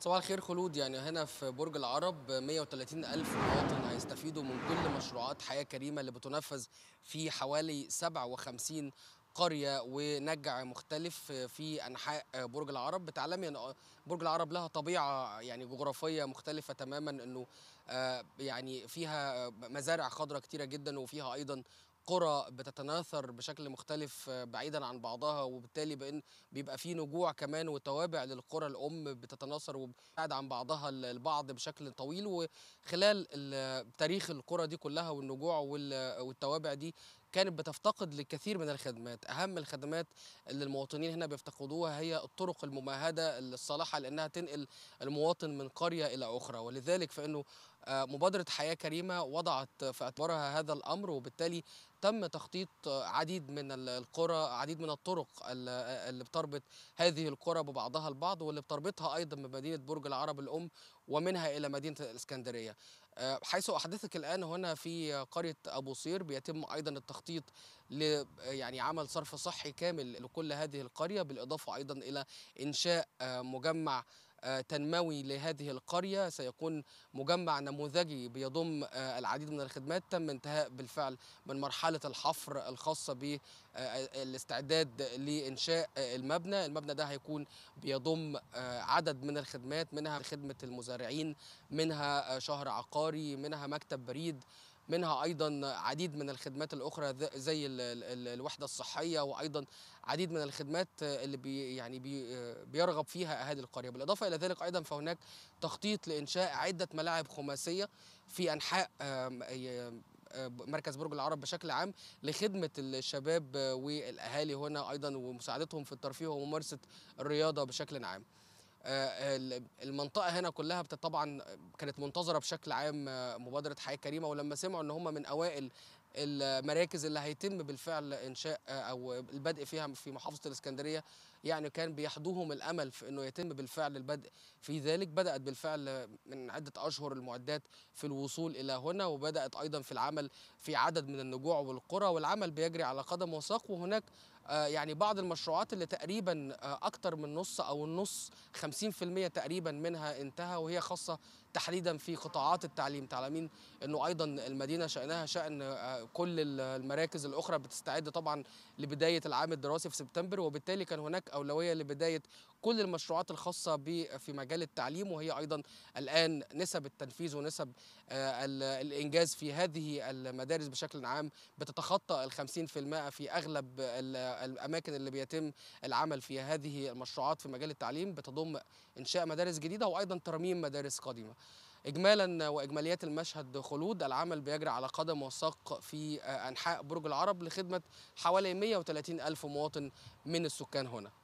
صباح الخير خلود يعني هنا في برج العرب 130 ألف مواطن هيستفيدوا من كل مشروعات حياة كريمة اللي بتنفذ في حوالي 57 قرية ونجع مختلف في أنحاء برج العرب بتعلمي أن برج العرب لها طبيعة يعني جغرافية مختلفة تماما أنه آه، يعني فيها مزارع خضراء كتيرة جدا وفيها أيضا قرى بتتناثر بشكل مختلف آه، بعيدا عن بعضها وبالتالي بان بيبقى في نجوع كمان وتوابع للقرى الام بتتناثر وبتبعد عن بعضها البعض بشكل طويل وخلال تاريخ القرى دي كلها والنجوع والتوابع دي كانت بتفتقد للكثير من الخدمات أهم الخدمات اللي المواطنين هنا بيفتقدوها هي الطرق الممهدة الصالحة لأنها تنقل المواطن من قرية إلى أخرى ولذلك فإنه آه، مبادرة حياة كريمة وضعت في اعتبارها هذا الأمر وبالتالي تم تخطيط آه، عديد من القرى عديد من الطرق آه، اللي بتربط هذه القرى ببعضها البعض واللي بتربطها أيضا بمدينة برج العرب الأم ومنها إلى مدينة الإسكندرية حيث أحدثك الآن هنا في قرية أبو صير بيتم أيضا التخطيط تخطيط ل يعني عمل صرف صحي كامل لكل هذه القريه بالاضافه ايضا الى انشاء آه، مجمع آه، تنموي لهذه القرية سيكون مجمع نموذجي بيضم آه، العديد من الخدمات تم انتهاء بالفعل من مرحلة الحفر الخاصة بالاستعداد لإنشاء المبنى المبنى ده هيكون بيضم عدد من الخدمات منها خدمة المزارعين منها شهر عقاري منها مكتب بريد منها ايضا عديد من الخدمات الاخرى زي الوحده الصحيه وايضا عديد من الخدمات اللي بي يعني بي بيرغب فيها اهالي القريه بالاضافه الى ذلك ايضا فهناك تخطيط لانشاء عده ملاعب خماسيه في انحاء مركز برج العرب بشكل عام لخدمة الشباب والأهالي هنا أيضا ومساعدتهم في الترفيه وممارسة الرياضة بشكل عام آه، آه، المنطقه هنا كلها طبعا كانت منتظره بشكل عام آه، مبادره حياه كريمه ولما سمعوا ان هم من اوائل المراكز اللي هيتم بالفعل انشاء آه، او البدء فيها في محافظه الاسكندريه يعني كان بيحدوهم الامل في انه يتم بالفعل البدء في ذلك بدات بالفعل من عده اشهر المعدات في الوصول الى هنا وبدات ايضا في العمل في عدد من النجوع والقرى والعمل بيجري على قدم وساق وهناك آه، يعني بعض المشروعات اللي تقريبا آه، اكثر من نص او النص 50% تقريبا منها انتهى وهي خاصه تحديدا في قطاعات التعليم تعلمين انه ايضا المدينه شانها شان كل المراكز الاخرى بتستعد طبعا لبدايه العام الدراسي في سبتمبر وبالتالي كان هناك اولويه لبدايه كل المشروعات الخاصه في مجال التعليم وهي ايضا الان نسب التنفيذ ونسب آه، الانجاز في هذه المدارس بشكل عام بتتخطى ال 50% في اغلب الاماكن اللي بيتم العمل في هذه المشروعات في مجال التعليم بتضم انشاء مدارس جديده وايضا ترميم مدارس قديمه إجمالا وإجماليات المشهد خلود العمل بيجري على قدم وساق في أنحاء برج العرب لخدمة حوالي 130 ألف مواطن من السكان هنا